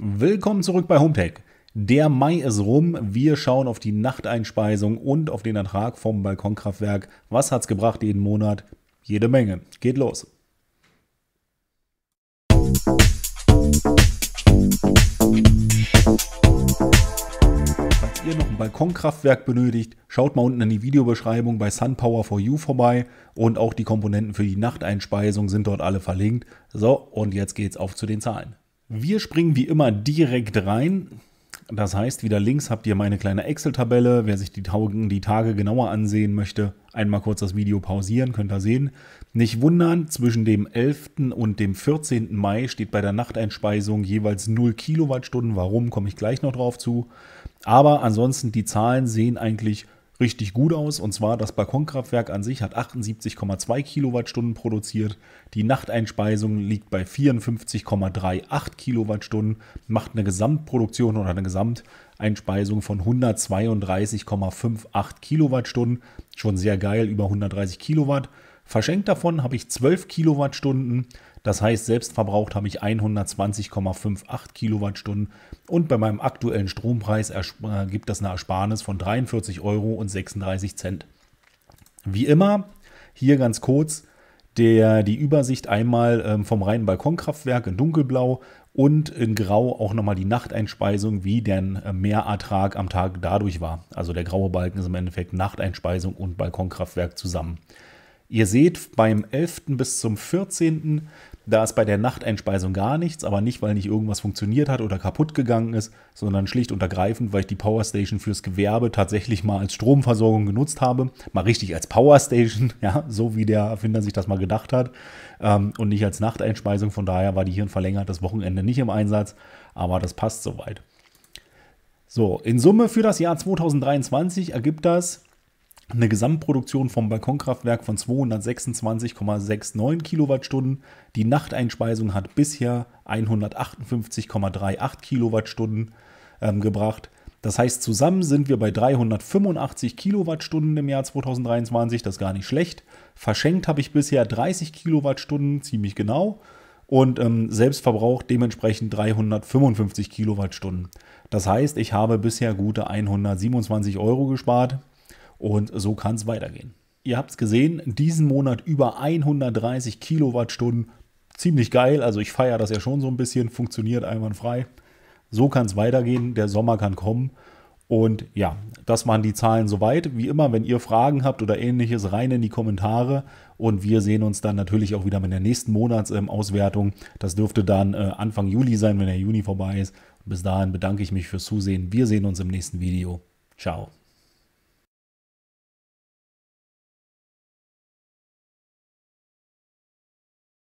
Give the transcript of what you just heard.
Willkommen zurück bei Hometech. Der Mai ist rum. Wir schauen auf die Nachteinspeisung und auf den Ertrag vom Balkonkraftwerk. Was hat's gebracht jeden Monat? Jede Menge. Geht los. Falls ihr noch ein Balkonkraftwerk benötigt, schaut mal unten in die Videobeschreibung bei Sunpower 4 u vorbei und auch die Komponenten für die Nachteinspeisung sind dort alle verlinkt. So, und jetzt geht's auf zu den Zahlen. Wir springen wie immer direkt rein. Das heißt, wieder links habt ihr meine kleine Excel-Tabelle. Wer sich die, Taugen, die Tage genauer ansehen möchte, einmal kurz das Video pausieren, könnt ihr sehen. Nicht wundern, zwischen dem 11. und dem 14. Mai steht bei der Nachteinspeisung jeweils 0 Kilowattstunden. Warum, komme ich gleich noch drauf zu. Aber ansonsten, die Zahlen sehen eigentlich richtig gut aus. Und zwar das Balkonkraftwerk an sich hat 78,2 Kilowattstunden produziert. Die Nachteinspeisung liegt bei 54,38 Kilowattstunden, macht eine Gesamtproduktion oder eine Gesamteinspeisung von 132,58 Kilowattstunden. Schon sehr geil, über 130 Kilowatt. Verschenkt davon habe ich 12 Kilowattstunden, das heißt selbst verbraucht habe ich 120,58 Kilowattstunden und bei meinem aktuellen Strompreis äh, gibt das eine Ersparnis von 43,36 Euro Wie immer, hier ganz kurz der, die Übersicht einmal ähm, vom reinen Balkonkraftwerk in dunkelblau und in grau auch nochmal die Nachteinspeisung, wie der äh, Mehrertrag am Tag dadurch war. Also der graue Balken ist im Endeffekt Nachteinspeisung und Balkonkraftwerk zusammen. Ihr seht beim 11. bis zum 14. Da ist bei der Nachteinspeisung gar nichts, aber nicht, weil nicht irgendwas funktioniert hat oder kaputt gegangen ist, sondern schlicht und ergreifend, weil ich die Powerstation fürs Gewerbe tatsächlich mal als Stromversorgung genutzt habe. Mal richtig als Powerstation, ja, so wie der Erfinder sich das mal gedacht hat. Ähm, und nicht als Nachteinspeisung. Von daher war die hier ein verlängertes Wochenende nicht im Einsatz, aber das passt soweit. So, in Summe für das Jahr 2023 ergibt das eine Gesamtproduktion vom Balkonkraftwerk von 226,69 Kilowattstunden. Die Nachteinspeisung hat bisher 158,38 Kilowattstunden ähm, gebracht. Das heißt, zusammen sind wir bei 385 Kilowattstunden im Jahr 2023. Das ist gar nicht schlecht. Verschenkt habe ich bisher 30 Kilowattstunden, ziemlich genau. Und ähm, selbst dementsprechend 355 Kilowattstunden. Das heißt, ich habe bisher gute 127 Euro gespart und so kann es weitergehen. Ihr habt es gesehen, diesen Monat über 130 Kilowattstunden. Ziemlich geil, also ich feiere das ja schon so ein bisschen, funktioniert einwandfrei. So kann es weitergehen, der Sommer kann kommen. Und ja, das waren die Zahlen soweit. Wie immer, wenn ihr Fragen habt oder ähnliches, rein in die Kommentare. Und wir sehen uns dann natürlich auch wieder mit der nächsten Monatsauswertung. Das dürfte dann äh, Anfang Juli sein, wenn der Juni vorbei ist. bis dahin bedanke ich mich fürs Zusehen. Wir sehen uns im nächsten Video. Ciao.